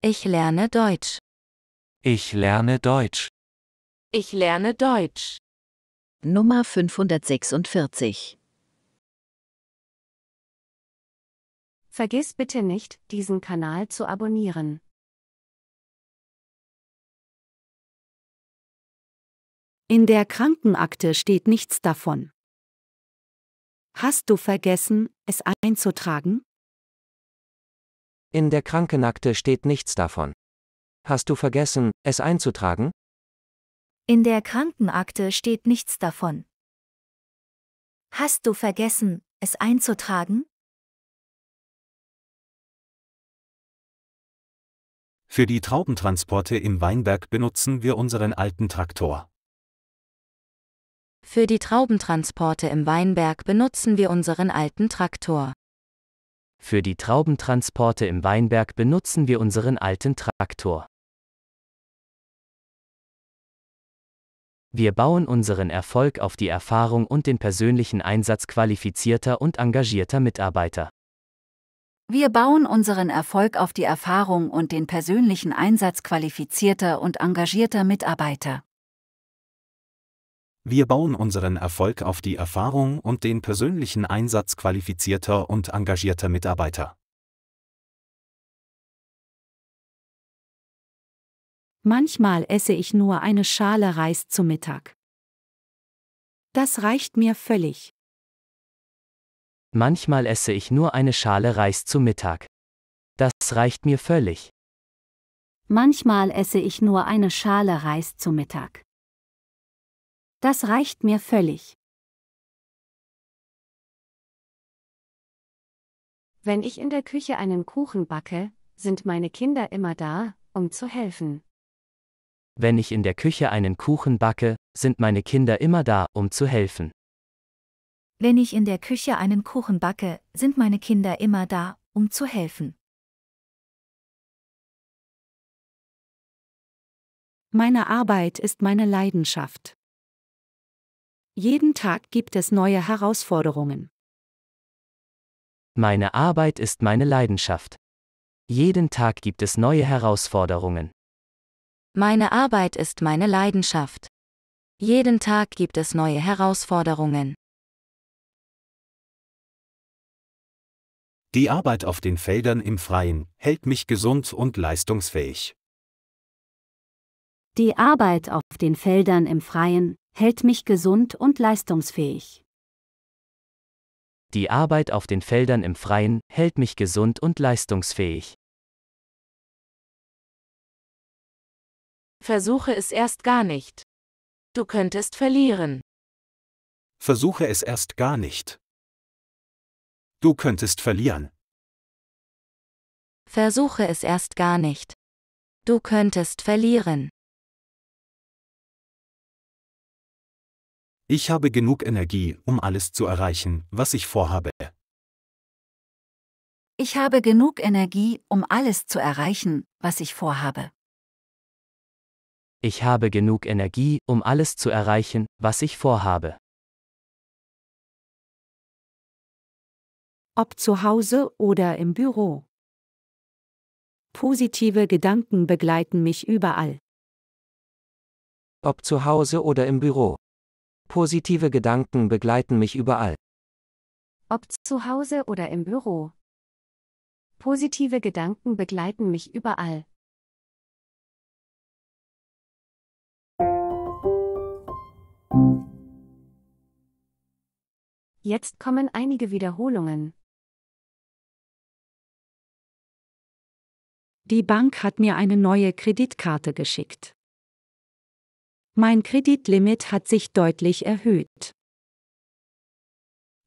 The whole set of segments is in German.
Ich lerne Deutsch. Ich lerne Deutsch. Ich lerne Deutsch. Nummer 546. Vergiss bitte nicht, diesen Kanal zu abonnieren. In der Krankenakte steht nichts davon. Hast du vergessen, es einzutragen? In der Krankenakte steht nichts davon. Hast du vergessen, es einzutragen? In der Krankenakte steht nichts davon. Hast du vergessen, es einzutragen? Für die Traubentransporte im Weinberg benutzen wir unseren alten Traktor. Für die Traubentransporte im Weinberg benutzen wir unseren alten Traktor. Für die Traubentransporte im Weinberg benutzen wir unseren alten Traktor. Wir bauen unseren Erfolg auf die Erfahrung und den persönlichen Einsatz qualifizierter und engagierter Mitarbeiter. Wir bauen unseren Erfolg auf die Erfahrung und den persönlichen Einsatz qualifizierter und engagierter Mitarbeiter. Wir bauen unseren Erfolg auf die Erfahrung und den persönlichen Einsatz qualifizierter und engagierter Mitarbeiter. Manchmal esse ich nur eine Schale Reis zu Mittag. Das reicht mir völlig. Manchmal esse ich nur eine Schale Reis zu Mittag. Das reicht mir völlig. Manchmal esse ich nur eine Schale Reis zu Mittag. Das reicht mir völlig. Wenn ich in der Küche einen Kuchen backe, sind meine Kinder immer da, um zu helfen. Wenn ich in der Küche einen Kuchen backe, sind meine Kinder immer da, um zu helfen. Wenn ich in der Küche einen Kuchen backe, sind meine Kinder immer da, um zu helfen. Meine Arbeit ist meine Leidenschaft. Jeden Tag gibt es neue Herausforderungen. Meine Arbeit ist meine Leidenschaft. Jeden Tag gibt es neue Herausforderungen. Meine Arbeit ist meine Leidenschaft. Jeden Tag gibt es neue Herausforderungen. Die Arbeit auf den Feldern im Freien hält mich gesund und leistungsfähig. Die Arbeit auf den Feldern im Freien hält mich gesund und leistungsfähig. Die Arbeit auf den Feldern im Freien hält mich gesund und leistungsfähig. Versuche es erst gar nicht. Du könntest verlieren. Versuche es erst gar nicht. Du könntest verlieren. Versuche es erst gar nicht. Du könntest verlieren. Ich habe genug Energie, um alles zu erreichen, was ich vorhabe. Ich habe genug Energie, um alles zu erreichen, was ich vorhabe. Ich habe genug Energie, um alles zu erreichen, was ich vorhabe. Ob zu Hause oder im Büro. Positive Gedanken begleiten mich überall. Ob zu Hause oder im Büro. Positive Gedanken begleiten mich überall. Ob zu Hause oder im Büro. Positive Gedanken begleiten mich überall. Jetzt kommen einige Wiederholungen. Die Bank hat mir eine neue Kreditkarte geschickt. Mein Kreditlimit hat sich deutlich erhöht.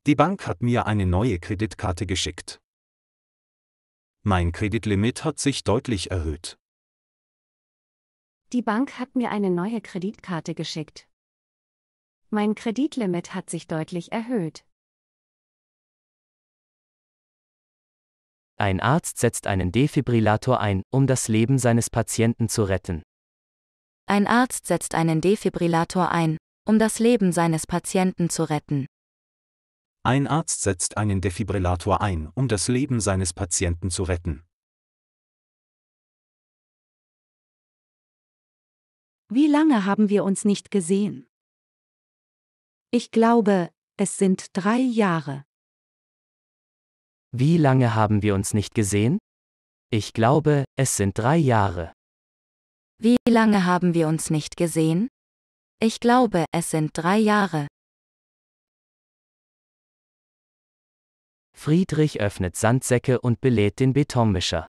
Die Bank hat mir eine neue Kreditkarte geschickt. Mein Kreditlimit hat sich deutlich erhöht. Die Bank hat mir eine neue Kreditkarte geschickt. Mein Kreditlimit hat sich deutlich erhöht. Ein Arzt setzt einen Defibrillator ein, um das Leben seines Patienten zu retten. Ein Arzt setzt einen Defibrillator ein, um das Leben seines Patienten zu retten. Ein Arzt setzt einen Defibrillator ein, um das Leben seines Patienten zu retten. Wie lange haben wir uns nicht gesehen? Ich glaube, es sind drei Jahre. Wie lange haben wir uns nicht gesehen? Ich glaube, es sind drei Jahre. Wie lange haben wir uns nicht gesehen? Ich glaube, es sind drei Jahre. Friedrich öffnet Sandsäcke und belädt den Betonmischer.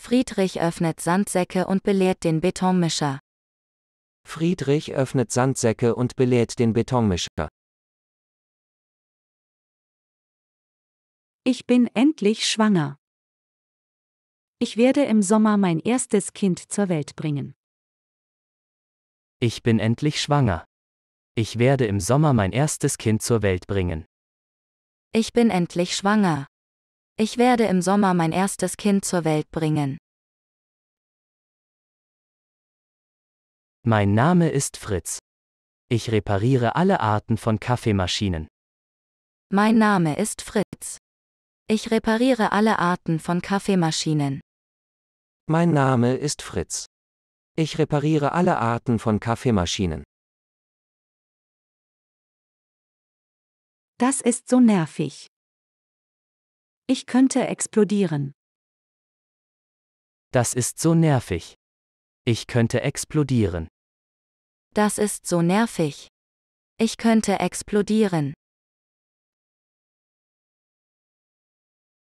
Friedrich öffnet Sandsäcke und belädt den Betonmischer. Friedrich öffnet Sandsäcke und belädt den Betonmischer. Ich bin endlich schwanger. Ich werde im Sommer mein erstes Kind zur Welt bringen. Ich bin endlich schwanger. Ich werde im Sommer mein erstes Kind zur Welt bringen. Ich bin endlich schwanger. Ich werde im Sommer mein erstes Kind zur Welt bringen. Mein Name ist Fritz. Ich repariere alle Arten von Kaffeemaschinen. Mein Name ist Fritz. Ich repariere alle Arten von Kaffeemaschinen. Mein Name ist Fritz. Ich repariere alle Arten von Kaffeemaschinen. Das ist so nervig. Ich könnte explodieren. Das ist so nervig. Ich könnte explodieren. Das ist so nervig. Ich könnte explodieren.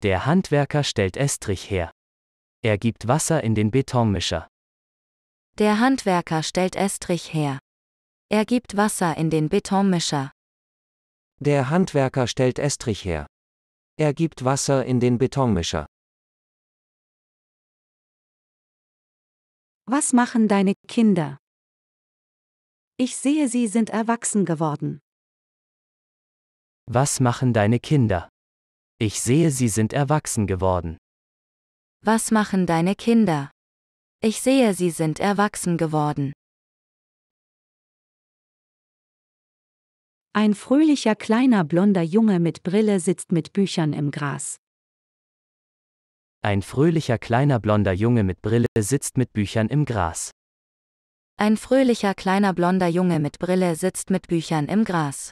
Der Handwerker stellt Estrich her. Er gibt Wasser in den Betonmischer. Der Handwerker stellt Estrich her. Er gibt Wasser in den Betonmischer. Der Handwerker stellt Estrich her. Er gibt Wasser in den Betonmischer. Was machen deine Kinder? Ich sehe, sie sind erwachsen geworden. Was machen deine Kinder? Ich sehe, sie sind erwachsen geworden. Was machen deine Kinder? Ich sehe, sie sind erwachsen geworden. Ein fröhlicher kleiner blonder Junge mit Brille sitzt mit Büchern im Gras. Ein fröhlicher kleiner blonder Junge mit Brille sitzt mit Büchern im Gras. Ein fröhlicher kleiner blonder Junge mit Brille sitzt mit Büchern im Gras.